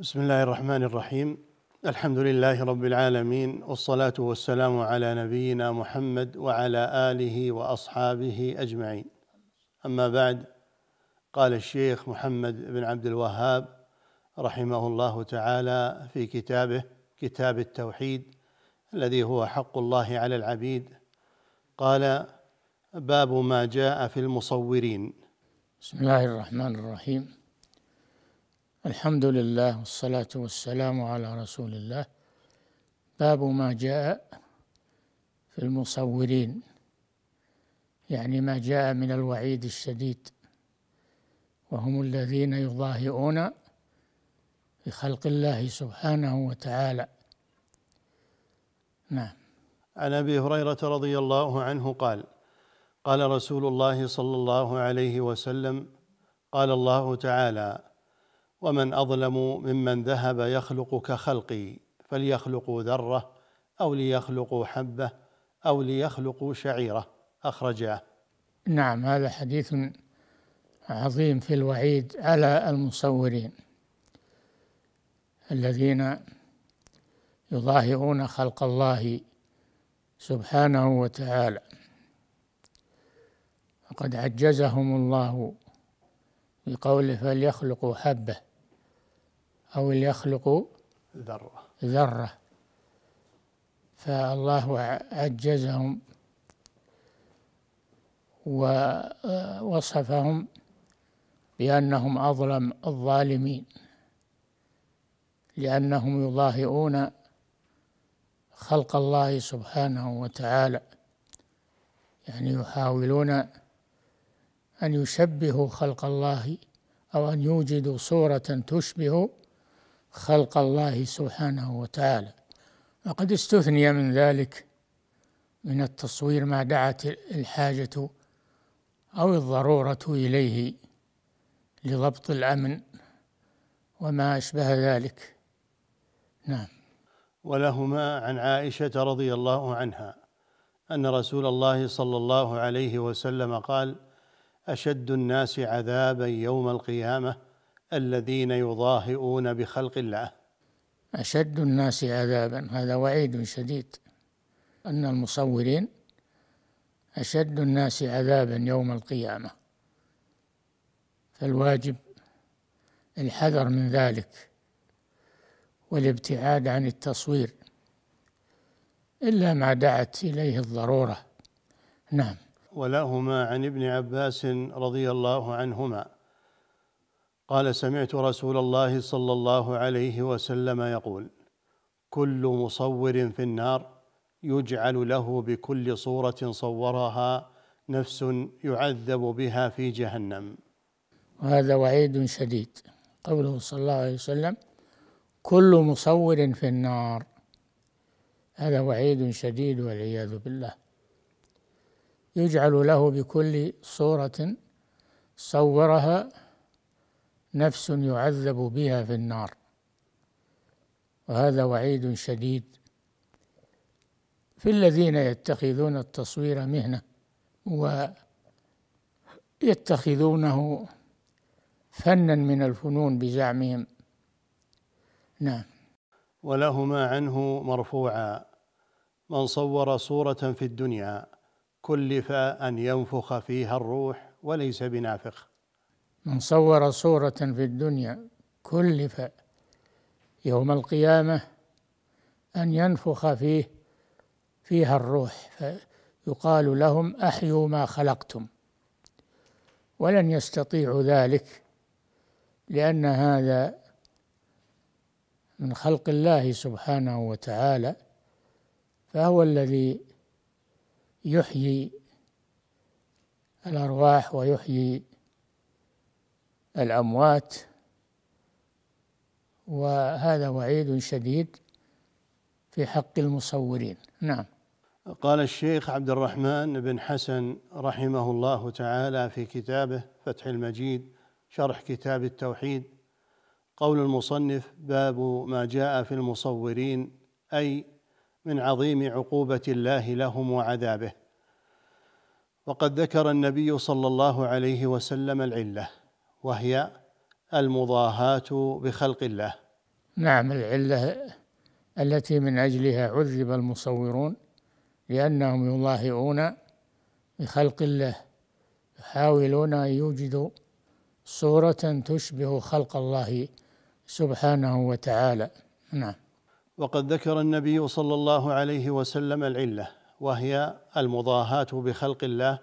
بسم الله الرحمن الرحيم الحمد لله رب العالمين والصلاه والسلام على نبينا محمد وعلى اله واصحابه اجمعين اما بعد قال الشيخ محمد بن عبد الوهاب رحمه الله تعالى في كتابه كتاب التوحيد الذي هو حق الله على العبيد قال باب ما جاء في المصورين بسم الله الرحمن الرحيم الحمد لله والصلاة والسلام على رسول الله باب ما جاء في المصورين يعني ما جاء من الوعيد الشديد وهم الذين يضاهئون بخلق الله سبحانه وتعالى نعم عن ابي هريره رضي الله عنه قال قال رسول الله صلى الله عليه وسلم قال الله تعالى ومن اظلم ممن ذهب يخلق كخلقي فليخلقوا ذره او ليخلقوا حبه او ليخلقوا شعيره اخرجه نعم هذا حديث عظيم في الوعيد على المصورين الذين يظاهرون خلق الله سبحانه وتعالى وقد عجزهم الله بقوله فليخلقوا حبه أو ليخلقوا ذرة ذرة فالله عجزهم ووصفهم بأنهم أظلم الظالمين لأنهم يضاهئون خلق الله سبحانه وتعالى يعني يحاولون أن يشبهوا خلق الله أو أن يوجدوا صورة تشبه خلق الله سبحانه وتعالى وقد استثني من ذلك من التصوير ما دعت الحاجة أو الضرورة إليه لضبط الأمن وما أشبه ذلك نعم ولهما عن عائشة رضي الله عنها أن رسول الله صلى الله عليه وسلم قال أشد الناس عذابا يوم القيامة الذين يضاهئون بخلق الله أشد الناس عذابا هذا وعيد شديد أن المصورين أشد الناس عذابا يوم القيامة فالواجب الحذر من ذلك والابتعاد عن التصوير إلا ما دعت إليه الضرورة نعم ولهما عن ابن عباس رضي الله عنهما قال سمعت رسول الله صلى الله عليه وسلم يقول كل مصور في النار يجعل له بكل صوره صورها نفس يعذب بها في جهنم وهذا وعيد شديد قوله صلى الله عليه وسلم كل مصور في النار هذا وعيد شديد والعياذ بالله يجعل له بكل صورة صورها نفس يعذب بها في النار وهذا وعيد شديد في الذين يتخذون التصوير مهنه ويتخذونه فنا من الفنون بزعمهم نعم ولهما عنه مرفوعا من صور صوره في الدنيا كلف ان ينفخ فيها الروح وليس بنافخ من صور صورة في الدنيا كلف يوم القيامة أن ينفخ فيه فيها الروح فيقال لهم أحيوا ما خلقتم ولن يستطيعوا ذلك لأن هذا من خلق الله سبحانه وتعالى فهو الذي يحيي الأرواح ويحيي الأموات وهذا وعيد شديد في حق المصورين نعم قال الشيخ عبد الرحمن بن حسن رحمه الله تعالى في كتابه فتح المجيد شرح كتاب التوحيد قول المصنف باب ما جاء في المصورين اي من عظيم عقوبه الله لهم وعذابه وقد ذكر النبي صلى الله عليه وسلم العله وهي المضاهاة بخلق الله نعم العلة التي من أجلها عذب المصورون لأنهم يضاهئون بخلق الله يحاولون أن يوجدوا صورة تشبه خلق الله سبحانه وتعالى نعم وقد ذكر النبي صلى الله عليه وسلم العله وهي المضاهاه بخلق الله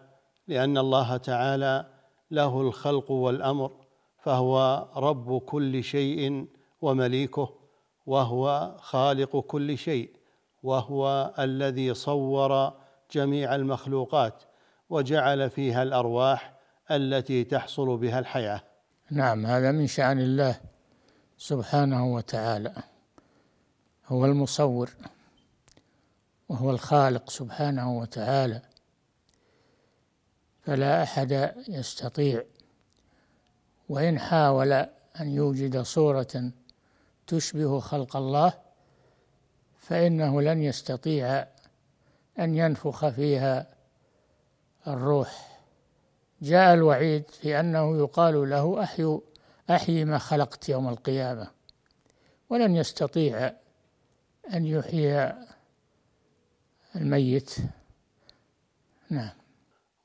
لان الله تعالى له الخلق والامر فهو رب كل شيء ومليكه وهو خالق كل شيء وهو الذي صور جميع المخلوقات وجعل فيها الارواح التي تحصل بها الحياه نعم هذا من شان الله سبحانه وتعالى هو المصور وهو الخالق سبحانه وتعالى فلا أحد يستطيع وإن حاول أن يوجد صورة تشبه خلق الله فإنه لن يستطيع أن ينفخ فيها الروح جاء الوعيد في أنه يقال له أحيوا أحيي ما خلقت يوم القيامة ولن يستطيع أن يحيي الميت نعم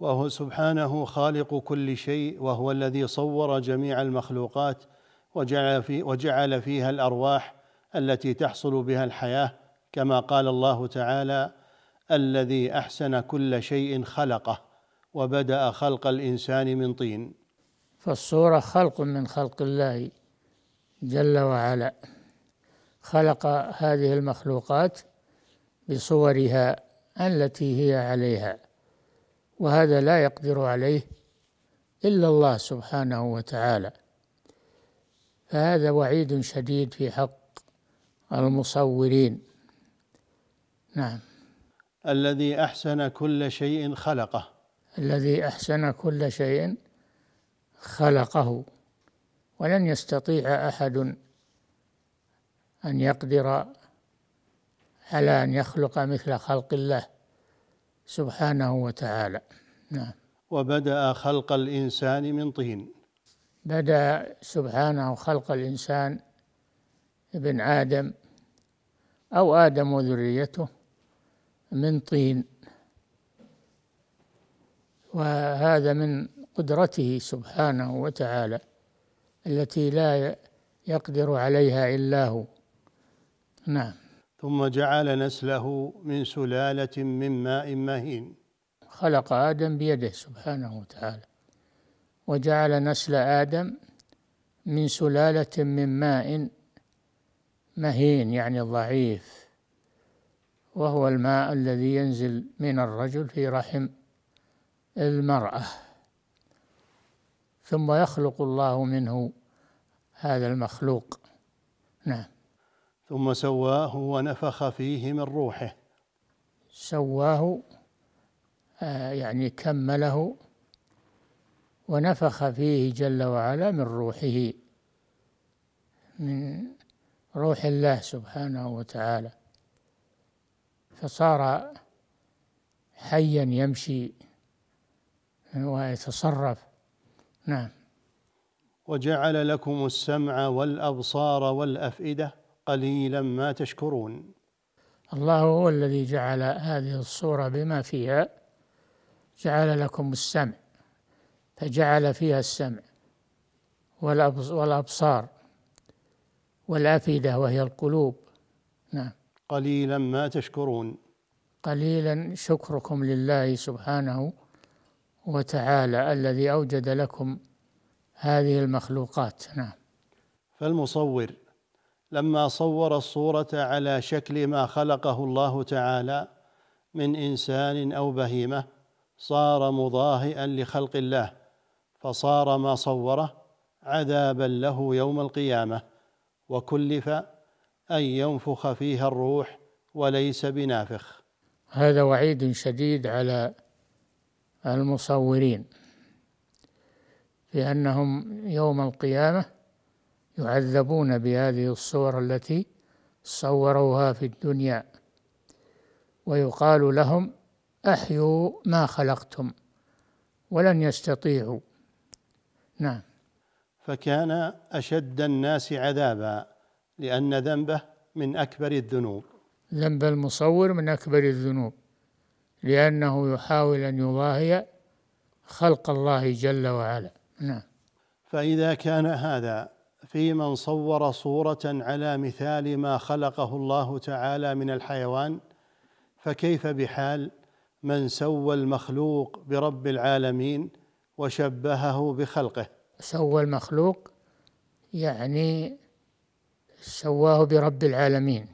وهو سبحانه خالق كل شيء وهو الذي صور جميع المخلوقات وجعل, في وجعل فيها الارواح التي تحصل بها الحياه كما قال الله تعالى الذي احسن كل شيء خلقه وبدا خلق الانسان من طين فالصوره خلق من خلق الله جل وعلا خلق هذه المخلوقات بصورها التي هي عليها وهذا لا يقدر عليه إلا الله سبحانه وتعالى فهذا وعيد شديد في حق المصورين نعم الذي أحسن كل شيء خلقه الذي أحسن كل شيء خلقه ولن يستطيع أحد أن يقدر على أن يخلق مثل خلق الله سبحانه وتعالى نعم وبدأ خلق الإنسان من طين بدأ سبحانه خلق الإنسان ابن آدم أو آدم وذريته من طين وهذا من قدرته سبحانه وتعالى التي لا يقدر عليها إلا هو نعم ثم جعل نسله من سلالة من ماء مهين خلق آدم بيده سبحانه وتعالى وجعل نسل آدم من سلالة من ماء مهين يعني ضعيف وهو الماء الذي ينزل من الرجل في رحم المرأة ثم يخلق الله منه هذا المخلوق نعم ثم سواه ونفخ فيه من روحه سواه آه، يعني كمله ونفخ فيه جل وعلا من روحه من روح الله سبحانه وتعالى فصار حيا يمشي ويتصرف نعم وجعل لكم السمع والابصار والافئده قليلا ما تشكرون الله هو الذي جعل هذه الصورة بما فيها جعل لكم السمع فجعل فيها السمع والأبصار والأفئدة وهي القلوب نعم قليلا ما تشكرون قليلا شكركم لله سبحانه وتعالى الذي أوجد لكم هذه المخلوقات نعم فالمصور لما صور الصوره على شكل ما خلقه الله تعالى من انسان او بهيمه صار مضاهئا لخلق الله فصار ما صوره عذابا له يوم القيامه وكلف ان ينفخ فيها الروح وليس بنافخ هذا وعيد شديد على المصورين بانهم يوم القيامه يعذبون بهذه الصور التي صوروها في الدنيا ويقال لهم احيوا ما خلقتم ولن يستطيعوا نعم فكان اشد الناس عذابا لان ذنبه من اكبر الذنوب ذنب المصور من اكبر الذنوب لانه يحاول ان يضاهي خلق الله جل وعلا نعم فاذا كان هذا في من صور صورة على مثال ما خلقه الله تعالى من الحيوان فكيف بحال من سوى المخلوق برب العالمين وشبهه بخلقه سوى المخلوق يعني سواه برب العالمين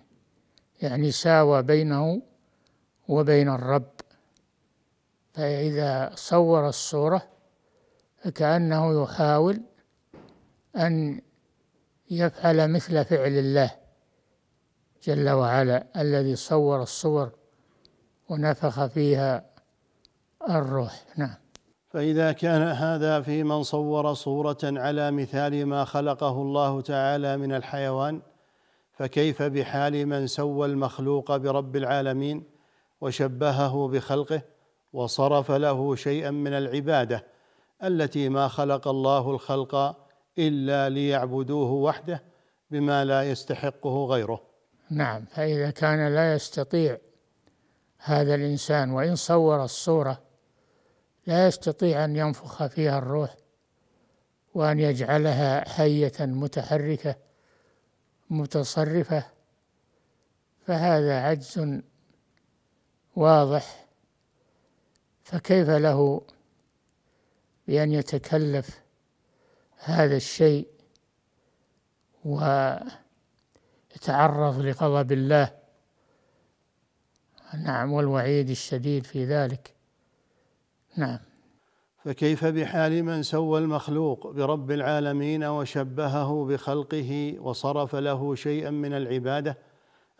يعني ساوى بينه وبين الرب فإذا صور الصورة فكأنه يحاول أن يفعل مثل فعل الله جل وعلا الذي صور الصور ونفخ فيها الروح نعم فإذا كان هذا في من صور صورة على مثال ما خلقه الله تعالى من الحيوان فكيف بحال من سوى المخلوق برب العالمين وشبهه بخلقه وصرف له شيئا من العباده التي ما خلق الله الخلق إلا ليعبدوه وحده بما لا يستحقه غيره نعم فإذا كان لا يستطيع هذا الإنسان وإن صور الصورة لا يستطيع أن ينفخ فيها الروح وأن يجعلها حية متحركة متصرفة فهذا عجز واضح فكيف له بأن يتكلف هذا الشيء ويتعرض لغضب الله نعم والوعيد الشديد في ذلك نعم فكيف بحال من سوى المخلوق برب العالمين وشبهه بخلقه وصرف له شيئا من العباده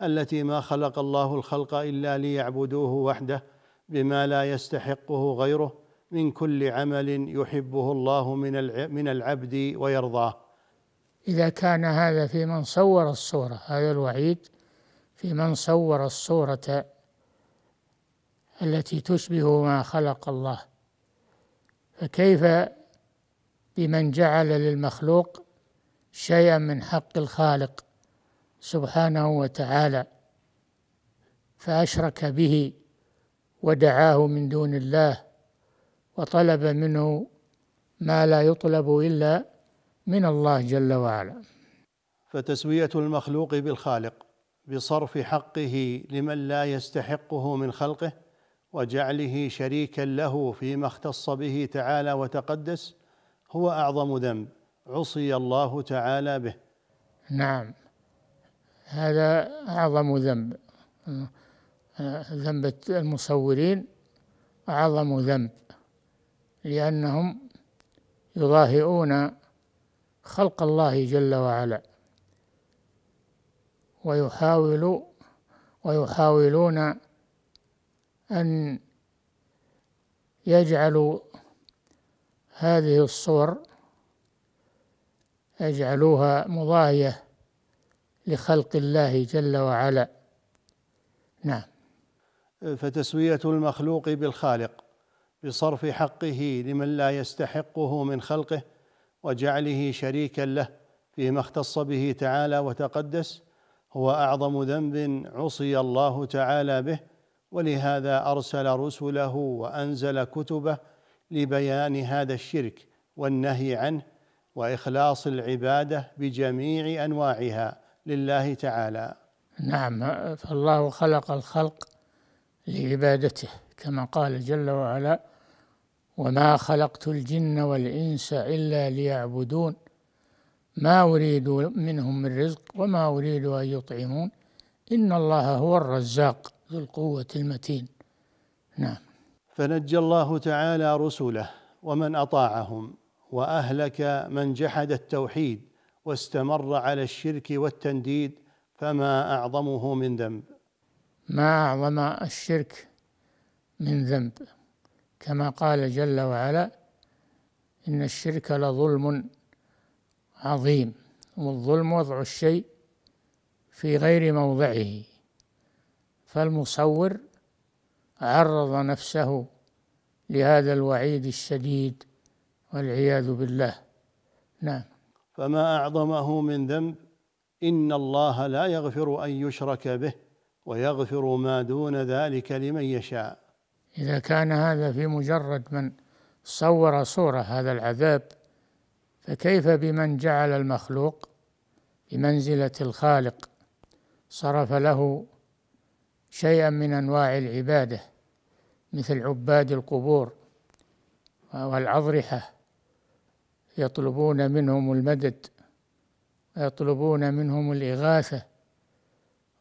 التي ما خلق الله الخلق الا ليعبدوه وحده بما لا يستحقه غيره من كل عمل يحبه الله من من العبد ويرضاه اذا كان هذا في من صور الصوره هذا الوعيد في من صور الصوره التي تشبه ما خلق الله فكيف بمن جعل للمخلوق شيئا من حق الخالق سبحانه وتعالى فاشرك به ودعاه من دون الله وطلب منه ما لا يطلب إلا من الله جل وعلا فتسوية المخلوق بالخالق بصرف حقه لمن لا يستحقه من خلقه وجعله شريكا له فيما اختص به تعالى وتقدس هو أعظم ذنب عصي الله تعالى به نعم هذا أعظم ذنب آه، آه، ذنب المصورين أعظم ذنب لأنهم يضاهئون خلق الله جل وعلا ويحاول ويحاولون أن يجعلوا هذه الصور يجعلوها مضاهية لخلق الله جل وعلا نعم فتسوية المخلوق بالخالق بصرف حقه لمن لا يستحقه من خلقه وجعله شريكا له فيما اختص به تعالى وتقدس هو اعظم ذنب عصي الله تعالى به ولهذا ارسل رسله وانزل كتبه لبيان هذا الشرك والنهي عنه واخلاص العباده بجميع انواعها لله تعالى نعم فالله خلق الخلق لعبادته كما قال جل وعلا وما خلقت الجن والإنس إلا ليعبدون ما أريد منهم من رزق وما أريد أن يطعمون إن الله هو الرزاق ذو القوة المتين نعم فنجى الله تعالى رسله ومن أطاعهم وأهلك من جحد التوحيد واستمر على الشرك والتنديد فما أعظمه من ذنب ما أعظم الشرك من ذنب كما قال جل وعلا إن الشرك لظلم عظيم والظلم وضع الشيء في غير موضعه فالمصور عرض نفسه لهذا الوعيد الشديد والعياذ بالله نعم فما أعظمه من ذنب إن الله لا يغفر أن يشرك به ويغفر ما دون ذلك لمن يشاء إذا كان هذا في مجرد من صور صورة هذا العذاب فكيف بمن جعل المخلوق بمنزلة الخالق صرف له شيئا من أنواع العبادة مثل عباد القبور والأضرحة يطلبون منهم المدد ويطلبون منهم الإغاثة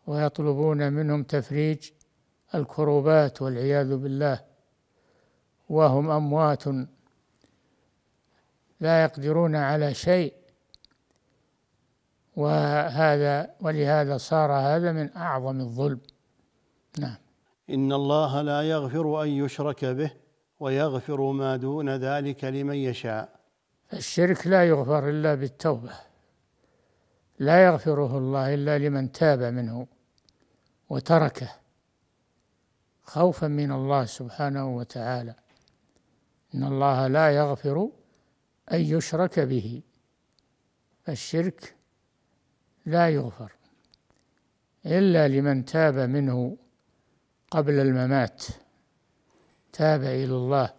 ويطلبون منهم تفريج الكروبات والعياذ بالله وهم اموات لا يقدرون على شيء وهذا ولهذا صار هذا من اعظم الظلم نعم ان الله لا يغفر ان يشرك به ويغفر ما دون ذلك لمن يشاء الشرك لا يغفر الا بالتوبه لا يغفره الله الا لمن تاب منه وتركه خوفا من الله سبحانه وتعالى إن الله لا يغفر أن يشرك به الشرك لا يغفر إلا لمن تاب منه قبل الممات تاب إلى الله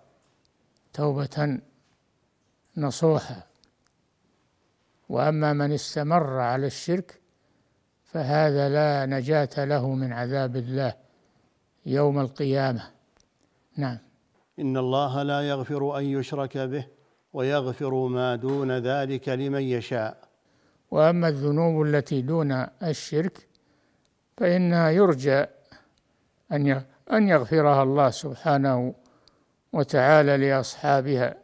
توبة نصوحة وأما من استمر على الشرك فهذا لا نجاة له من عذاب الله يوم القيامة نعم إن الله لا يغفر أن يشرك به ويغفر ما دون ذلك لمن يشاء وأما الذنوب التي دون الشرك فإنها يرجى أن أن يغفرها الله سبحانه وتعالى لأصحابها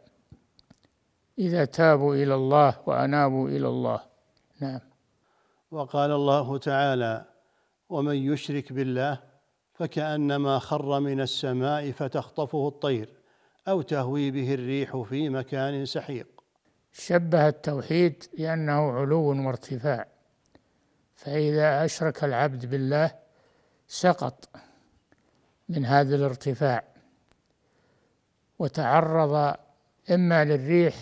إذا تابوا إلى الله وأنابوا إلى الله نعم وقال الله تعالى ومن يشرك بالله فكانما خر من السماء فتخطفه الطير او تهوي به الريح في مكان سحيق شبه التوحيد بانه علو وارتفاع فاذا اشرك العبد بالله سقط من هذا الارتفاع وتعرض اما للريح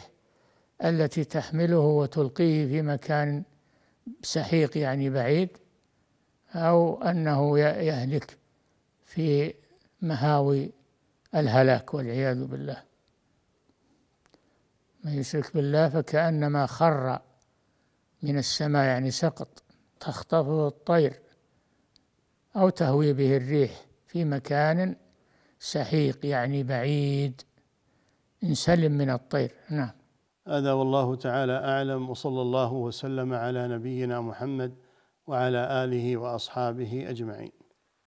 التي تحمله وتلقيه في مكان سحيق يعني بعيد او انه يهلك في مهاوي الهلاك والعياذ بالله من يشرك بالله فكأنما خر من السماء يعني سقط تخطفه الطير أو تهوي به الريح في مكان سحيق يعني بعيد انسلم من الطير نعم هذا والله تعالى أعلم وصلى الله وسلم على نبينا محمد وعلى آله وأصحابه أجمعين